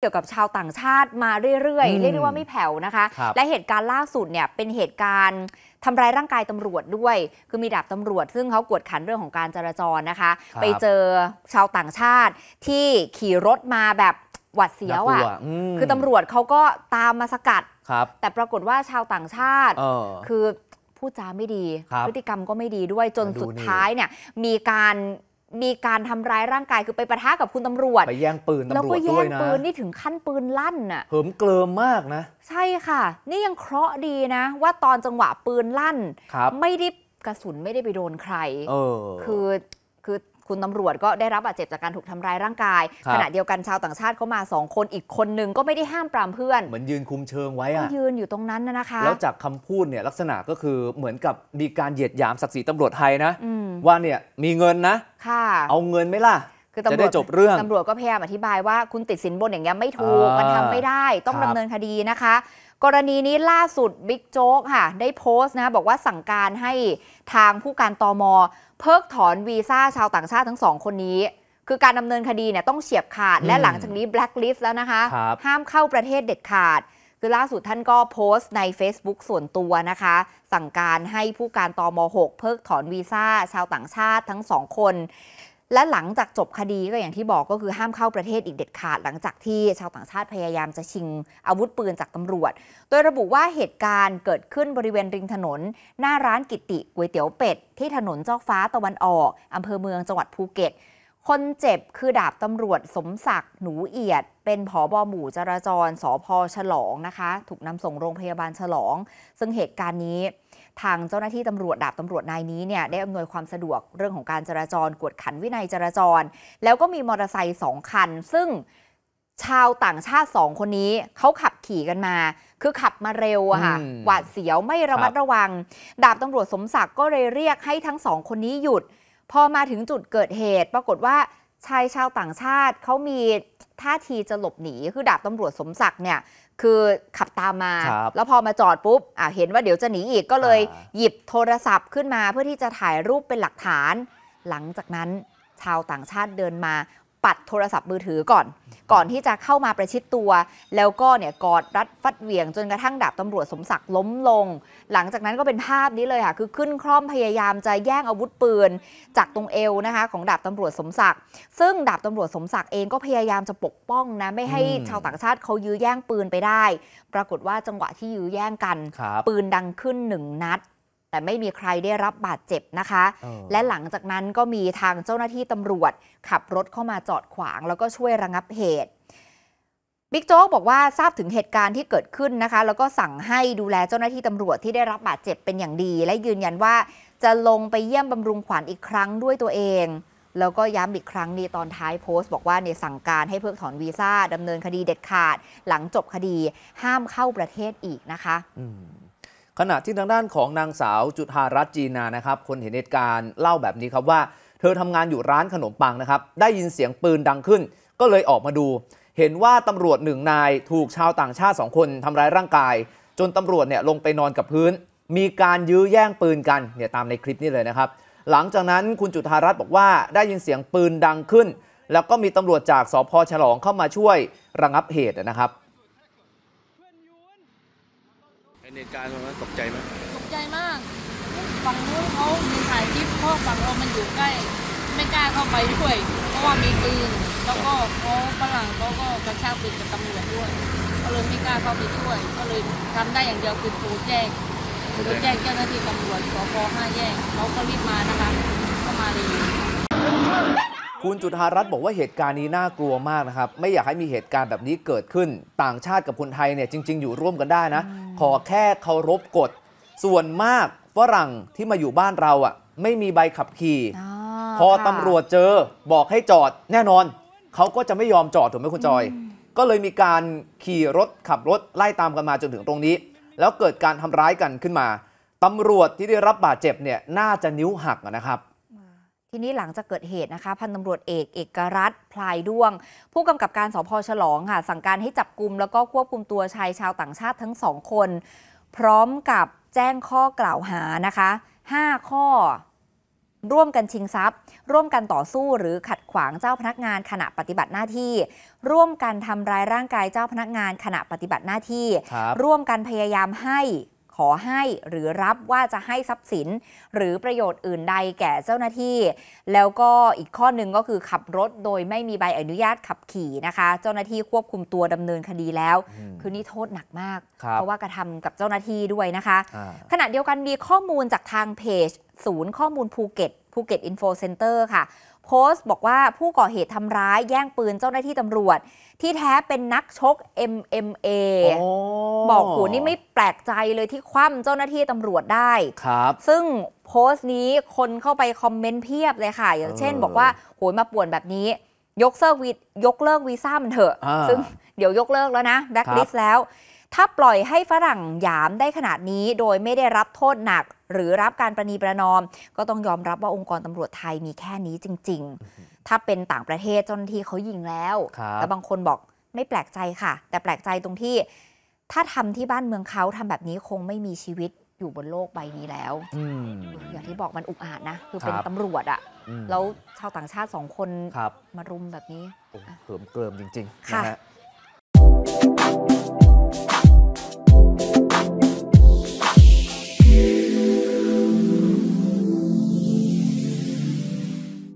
เกี่ยวกับชาวต่างชาติมาเรื่อยๆ เรียกได้ว่าไม่แผ่วนะคะคและเหตุการณ์ล่าสุดเนี่ยเป็นเหตุการณ์ทำร้ายร่างกายตำรวจด้วย คือมีดาบตำรวจ ซึ่งเขากวดขันเรื่องของการจราจรนะคะคไปเจอชาวต่างชาติที่ขี่รถมาแบบหวัดเสียวอ่ะคือตำรวจเขาก็ตามมาสกัดแต่ปรากฏว่าชาวต่างชาติคือพูดจาไม่ดีพฤติกรรมก็ไม่ดีด้วยจนสุดท้ายเนี่ยมีการมีการทำร้ายร่างกายคือไปประทะกับคุณตำรวจ ไปแย่งปืนตำรวจด้วยนะ แล้วก็แย่งปืนนี่ถึงขั้นปืนลั่นอ่ะเหิมเกลิมมากนะ ใช่ค่ะ นี่ยังเคราะห์ดีนะ ว่าตอนจังหวะปืนลั่น ไม่ได้กระสุนไม่ได้ไปโดนใคร เออคือคือคุณตำรวจก็ได้รับบาดเจ็บจากการถูกทำร้ายร่างกาย ขณะเดียวกันชาวต่างชาติเขามาสองคนอีกคนนึงก็ไม่ได้ห้ามปรามเพื่อน เหมือนยืนคุมเชิงไว้อะยืนอยู่ตรงนั้นนะคะ แล้วจากคำพูดเนี่ยลักษณะก็คือเหมือนกับมีการเหยียดหยามศักดิ์ศรีตำรวจไทยนะ ว่าเนี่ยมีเงินนะ ค่ะ เอาเงินไหมล่ะือตำรวจบเรื่องตำรวจก็พยายามอธิบายว่าคุณติดสินบนอย่างเงี้ยไม่ถูกมันทำไม่ได้ต้องดำเนินคดีนะคะกรณีนี้ล่าสุดบิ๊กโจ๊กค่ะ ได้โพสต์นะบอกว่าสั่งการให้ทางผู้การตอมอเพิกถอนวีซ่าชาวต่างชาติทั้งสองคนนี้ คือการดำเนินคดีเนี่ยต้องเฉียบขาดและหลังจากนี้แบล็คลิสต์แล้วนะคะคห้ามเข้าประเทศเด็ดขาด คือล่าสุดท่านก็โพสต์ใน Facebook ส่วนตัวนะคะ สั่งการให้ผู้การตอม .6 เพิกถอนวีซ่าชาวต่างชาติทั้งสองคนและหลังจากจบคดีก็อย่างที่บอกก็คือห้ามเข้าประเทศอีกเด็ดขาดหลังจากที่ชาวต่างชาติพยายามจะชิงอาวุธปืนจากตำรวจ โดยระบุว่าเหตุการณ์เกิดขึ้นบริเวณริมถนน หน้าร้านกิติก๋วยเตี๋ยวเป็ดที่ถนนเจ้าฟ้าตะวันออกอำเภอเมืองจังหวัดภูเก็ตคนเจ็บคือดาบตำรวจสมศักดิ์หนูเอียด เป็นผอบอหมู่จราจรสอพอฉลองนะคะ ถูกนำส่งโรงพยาบาลฉลอง ซึ่งเหตุการณ์นี้ทางเจ้าหน้าที่ตำรวจ ดาบตำรวจนายนี้เนี่ยได้อำนวยความสะดวกเรื่องของการจราจร กวดขันวินัยจราจร แล้วก็มีมอเตอร์ไซค์สองคัน ซึ่งชาวต่างชาติสองคนนี้ เขาขับขี่กันมา คือขับมาเร็วอะค่ะหวาดเสียวไม่ระมัดระวัง ดาบตำรวจสมศักดิ์ก็เลยเรียกให้ทั้งสองคนนี้หยุดพอมาถึงจุดเกิดเหตุ ปรากฏว่าชายชาวต่างชาติเขามีท่าทีจะหลบหนี คือดาบตำรวจสมศักดิ์เนี่ย คือขับตามมา แล้วพอมาจอดปุ๊บเห็นว่าเดี๋ยวจะหนีอีกก็เลยหยิบโทรศัพท์ขึ้นมา เพื่อที่จะถ่ายรูปเป็นหลักฐาน หลังจากนั้นชาวต่างชาติเดินมาปัดโทรศัพท์มือถือก่อน ก่อนที่จะเข้ามาประชิดตัว แล้วก็เนี่ยกอดรัดฟัดเหวี่ยงจนกระทั่งดาบตำรวจสมศักดิ์ล้มลง หลังจากนั้นก็เป็นภาพนี้เลยค่ะคือขึ้นคร่อมพยายามจะแย่งอาวุธปืนจากตรงเอวนะคะของดาบตำรวจสมศักดิ์ซึ่งดาบตำรวจสมศักดิ์เองก็พยายามจะปกป้องนะ ไม่ให้ชาวต่างชาติเขายื้อแย่งปืนไปได้ ปรากฏว่าจังหวะที่ยื้อแย่งกัน ปืนดังขึ้นหนึ่งนัดแต่ไม่มีใครได้รับบาดเจ็บนะคะ และหลังจากนั้นก็มีทางเจ้าหน้าที่ตำรวจ ขับรถเข้ามาจอดขวางแล้วก็ช่วยระงับเหตุ บิ๊กโจ๊กบอกว่าทราบถึงเหตุการณ์ที่เกิดขึ้นนะคะ แล้วก็สั่งให้ดูแลเจ้าหน้าที่ตำรวจที่ได้รับบาดเจ็บเป็นอย่างดี และยืนยันว่าจะลงไปเยี่ยมบำรุงขวัญอีกครั้งด้วยตัวเอง แล้วก็ย้ำอีกครั้งนี้ตอนท้ายโพสต์บอกว่าเนี่ยสั่งการให้เพิกถอนวีซ่าดำเนินคดีเด็ดขาดหลังจบคดี ห้ามเข้าประเทศอีกนะคะขณะที่ทางด้านของนางสาวจุธารัตน์จีนานะครับ คนเห็นเหตุการณ์เล่าแบบนี้ครับว่า เธอทำงานอยู่ร้านขนมปังนะครับ ได้ยินเสียงปืนดังขึ้น ก็เลยออกมาดู เห็นว่าตำรวจหนึ่งนายถูกชาวต่างชาติ 2 คนทำร้ายร่างกาย จนตำรวจเนี่ยลงไปนอนกับพื้น มีการยื้อแย่งปืนกันเนี่ยตามในคลิปนี้เลยนะครับ หลังจากนั้นคุณจุธารัตน์บอกว่าได้ยินเสียงปืนดังขึ้น แล้วก็มีตำรวจจากสพฉลองเข้ามาช่วยระงับเหตุนะครับเหตุการณ์ตนั้นตกใจไหมตกใจมากฝั่งนู้นเขามีถ่ายคลิปเพราะฝั่งเรามันอยู่ใกล้ ไม่กล้าเข้าไปด้วย เพราะว่ามีปืนแล้วก็เขาฝรั่งเขาก็กระชากปืนจากตำรวจด้วยก็เลยไม่กล้าเข้าไปช่วย ก็เลยทำได้อย่างเดียวคือโทรแจ้ง โทรแจ้งเจ้าหน้าที่ตำรวจสพห้าแยกเขาก็รีบมานะคะก็มาเลยคุณจุธารัตน์บอกว่าเหตุการณ์นี้น่ากลัวมากนะครับ ไม่อยากให้มีเหตุการณ์แบบนี้เกิดขึ้นต่างชาติกับคนไทยเนี่ยจริง ๆ อยู่ร่วมกันได้นะ ขอแค่เคารพกฎ ส่วนมากฝรั่งที่มาอยู่บ้านเราอ่ะ ไม่มีใบขับขี่พอตำรวจเจอบอกให้จอด แน่นอนเขาก็จะไม่ยอมจอดถูกไหมคุณจอย ก็เลยมีการขี่รถขับรถไล่ตามกันมาจนถึงตรงนี้ แล้วเกิดการทำร้ายกันขึ้นมาตำรวจที่ได้รับบาดเจ็บเนี่ยน่าจะนิ้วหักนะครับทีนี้หลังจากเกิดเหตุนะคะพันตำรวจเอกเอกรัฐพลายด้วง ผู้กำกับการสพฉลองค่ะสั่งการให้จับกลุ่มแล้วก็ควบคุมตัวชายชาวต่างชาติทั้งสองคน พร้อมกับแจ้งข้อกล่าวหานะคะ 5 ข้อ ร่วมกันชิงทรัพย์ ร่วมกันต่อสู้หรือขัดขวางเจ้าพนักงานขณะปฏิบัติหน้าที่ ร่วมกันทำร้ายร่างกายเจ้าพนักงาน ขณะปฏิบัติหน้าที่ ร่วมกันพยายามให้ขอให้หรือรับว่าจะให้ทรัพย์สิน หรือประโยชน์อื่นใดแก่เจ้าหน้าที่ แล้วก็อีกข้อหนึ่งก็คือขับรถโดยไม่มีใบอนุญาตขับขี่นะคะ เจ้าหน้าที่ควบคุมตัวดำเนินคดีแล้ว คือนี่โทษหนักมาก เพราะว่ากระทำกับเจ้าหน้าที่ด้วยนะคะ ขณะเดียวกันมีข้อมูลจากทางเพจศูนย์ข้อมูลภูเก็ตภูเก็ตอินโฟเซ็นเตอร์ค่ะ โพสต์บอกว่าผู้ก่อเหตุทำร้ายแย่งปืนเจ้าหน้าที่ตำรวจ ที่แท้เป็นนักชก MMA บอกหูนี่ไม่แปลกใจเลยที่คว่ำเจ้าหน้าที่ตำรวจได้ครับ ซึ่งโพสต์นี้คนเข้าไปคอมเมนต์เพียบเลยค่ะ อย่างเช่นบอกว่าโหยมาป่วนแบบนี้ยกเซิร์วิยกเลิกวีซ่ามันเถอะ ซึ่งเดี๋ยวยกเลิกแล้วนะแบล็คลิสต์แล้ว ถ้าปล่อยให้ฝรั่งหยามได้ขนาดนี้โดยไม่ได้รับโทษหนักหรือรับการประนีประนอมก็ต้องยอมรับว่าองค์กรตำรวจไทยมีแค่นี้จริง ๆ ถ้าเป็นต่างประเทศเจ้าหน้าที่เขายิงแล้วแต่บางคนบอกไม่แปลกใจค่ะ แต่แปลกใจตรงที่ ถ้าทำที่บ้านเมืองเขาทำแบบนี้คงไม่มีชีวิตอยู่บนโลกใบนี้แล้วออย่างที่บอกมันอุกอาจนะคือเป็นตำรวจอะแล้วชาวต่างชาติสองคนคมารุมแบบนี้เหิมเกริมจริงๆนะฮะ